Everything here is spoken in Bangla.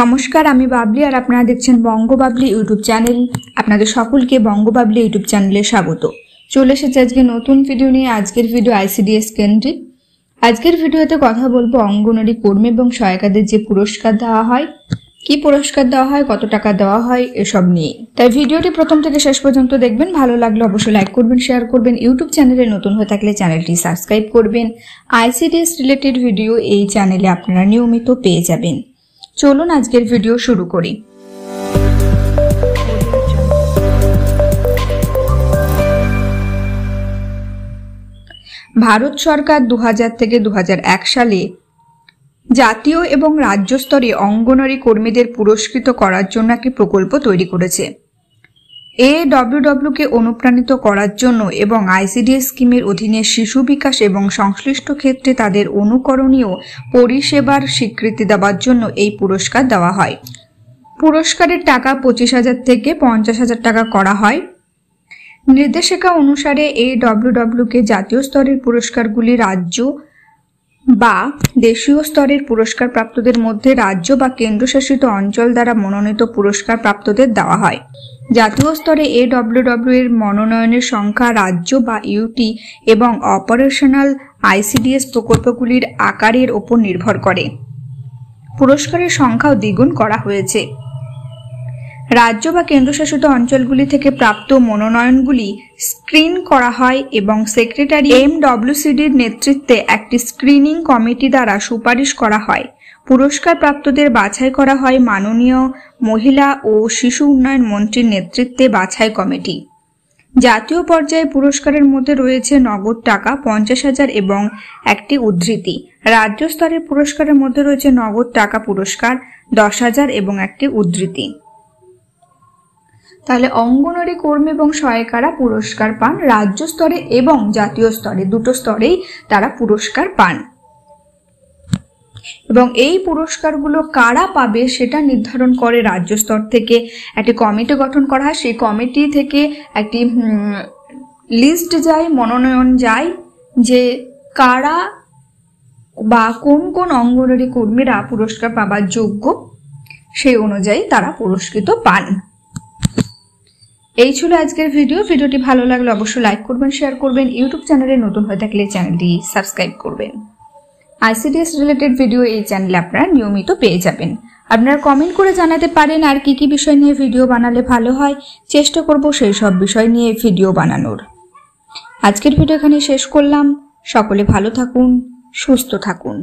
নমস্কার আমি বাবলি আর আপনারা দেখছেন বঙ্গ বাবলি ইউটিউব চ্যানেল আপনাদের সকলকে বঙ্গ বাবলি ইউটিউব চ্যানেলে স্বাগত চলে এসেছে আজকে নতুন ভিডিও নিয়ে আজকের ভিডিও আইসিডিএস কেন্দ্রিক আজকের ভিডিওতে কথা বলবো অঙ্গনারী কর্মী এবং সহায়িকাদের যে পুরস্কার দেওয়া হয় কি পুরস্কার দেওয়া হয় কত টাকা দেওয়া হয় এসব নিয়ে তাই ভিডিওটি প্রথম থেকে শেষ পর্যন্ত দেখবেন ভালো লাগলে অবশ্যই লাইক করবেন শেয়ার করবেন ইউটিউব চ্যানেলে নতুন হয়ে থাকলে চ্যানেলটি সাবস্ক্রাইব করবেন আইসিডিএস রিলেটেড ভিডিও এই চ্যানেলে আপনারা নিয়মিত পেয়ে যাবেন চলুন আজকের ভিডিও শুরু করি ভারত সরকার দু থেকে দু সালে জাতীয় এবং রাজ্য স্তরে অঙ্গনারী কর্মীদের পুরস্কৃত করার জন্য একটি প্রকল্প তৈরি করেছে এ ডব্লিউডব্লিউকে অনুপ্রাণিত করার জন্য এবং আইসিডিএস স্কিমের অধীনে শিশু বিকাশ এবং সংশ্লিষ্ট ক্ষেত্রে তাদের অনুকরণীয় পরিষেবার স্বীকৃতি দেওয়ার জন্য এই পুরস্কার দেওয়া হয় পুরস্কারের টাকা পঁচিশ হাজার থেকে পঞ্চাশ হাজার টাকা করা হয় নির্দেশিকা অনুসারে এই কে জাতীয় স্তরের পুরস্কারগুলি রাজ্য বা দেশীয় স্তরের পুরস্কারপ্রাপ্তদের মধ্যে রাজ্য বা কেন্দ্রশাসিত অঞ্চল দ্বারা মনোনীত পুরস্কার প্রাপ্তদের দেওয়া হয় জাতীয় স্তরে এডব্লিউডব্লিউ এর মনোনয়নের সংখ্যা রাজ্য বা ইউটি এবং অপারেশনাল আইসিডিএস প্রকল্পগুলির আকারের ওপর নির্ভর করে পুরস্কারের সংখ্যাও দ্বিগুণ করা হয়েছে রাজ্য বা কেন্দ্রশাসিত অঞ্চলগুলি থেকে প্রাপ্ত মনোনয়নগুলি স্ক্রিন করা হয় এবং সেক্রেটারি এম ডব্লিউসিডির নেতৃত্বে একটি স্ক্রিনিং কমিটি দ্বারা সুপারিশ করা হয় পুরস্কার প্রাপ্তদের বাছাই করা হয় মাননীয় মহিলা ও শিশু উন্নয়ন মন্ত্রীর নেতৃত্বে বাছাই কমিটি জাতীয় পর্যায়ে পুরস্কারের মধ্যে রয়েছে নগদ টাকা পঞ্চাশ হাজার এবং একটি উদ্ধৃতি রাজ্য স্তরের পুরস্কারের মধ্যে রয়েছে নগদ টাকা পুরস্কার দশ হাজার এবং একটি উদ্ধৃতি তাহলে অঙ্গনারী কর্মী এবং সহায়িকারা পুরস্কার পান রাজ্য স্তরে এবং জাতীয় স্তরে দুটো স্তরেই তারা পুরস্কার পান এবং এই পুরস্কারগুলো কারা পাবে সেটা নির্ধারণ করে রাজ্য স্তর থেকে একটি কমিটি গঠন করা হয় সেই কমিটি থেকে একটি লিস্ট যায় মনোনয়ন যায় যে কারা বা কোন কোন অঙ্গনারী কর্মীরা পুরস্কার পাবার যোগ্য সেই অনুযায়ী তারা পুরস্কৃত পান এই ছিল আজকের ভিডিও ভিডিওটি ভালো লাগলে অবশ্যই লাইক করবেন শেয়ার করবেন ইউটিউব চ্যানেলে নতুন হয়ে থাকলে চ্যানেলটি সাবস্ক্রাইব করবেন আইসিডিএস রিলেটেড ভিডিও এই চ্যানেলে আপনারা নিয়মিত পেয়ে যাবেন আপনারা কমেন্ট করে জানাতে পারেন আর কি কি বিষয় নিয়ে ভিডিও বানালে ভালো হয় চেষ্টা করব সেই সব বিষয় নিয়ে ভিডিও বানানোর আজকের ভিডিও এখানে শেষ করলাম সকলে ভালো থাকুন সুস্থ থাকুন